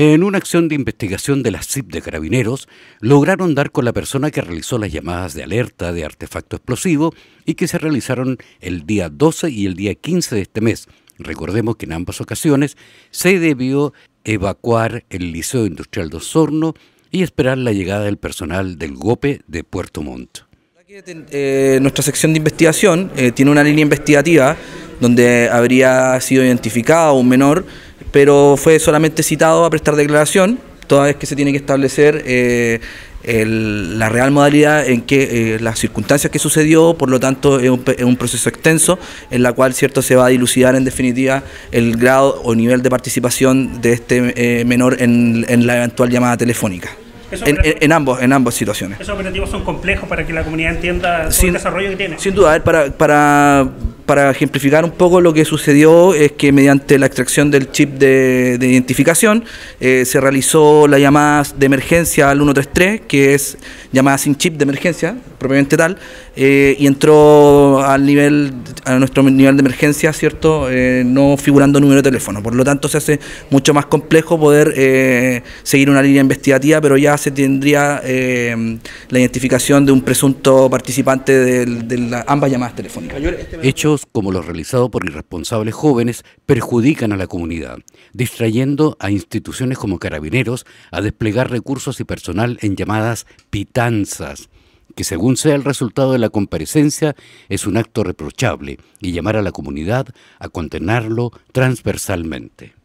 En una acción de investigación de la CIP de Carabineros, lograron dar con la persona que realizó las llamadas de alerta de artefacto explosivo y que se realizaron el día 12 y el día 15 de este mes. Recordemos que en ambas ocasiones se debió evacuar el Liceo Industrial de Osorno y esperar la llegada del personal del GOPE de Puerto Montt. Eh, nuestra sección de investigación eh, tiene una línea investigativa donde habría sido identificado un menor pero fue solamente citado a prestar declaración, toda vez que se tiene que establecer eh, la real modalidad en que eh, las circunstancias que sucedió, por lo tanto es un, proceso extenso en la cual cierto se va a dilucidar en definitiva el grado o nivel de participación de este eh, menor en, la eventual llamada telefónica. En, ambos, en ambas situaciones. Esos operativos son complejos para que la comunidad entienda el desarrollo que tiene. Sin duda, para, para ejemplificar un poco lo que sucedió es que mediante la extracción del chip de, identificación eh, se realizó la llamada de emergencia al 133, que es llamada sin chip de emergencia, propiamente tal, eh, y entró al nivel, a nuestro nivel de emergencia, ¿cierto? Eh, no figurando número de teléfono. Por lo tanto, se hace mucho más complejo poder seguir una línea investigativa, pero ya se tendría la identificación de un presunto participante de, de la, ambas llamadas telefónicas. Hecho como los realizados por irresponsables jóvenes perjudican a la comunidad, distrayendo a instituciones como carabineros a desplegar recursos y personal en llamadas pitanzas, que según sea el resultado de la comparecencia es un acto reprochable y llamar a la comunidad a condenarlo transversalmente.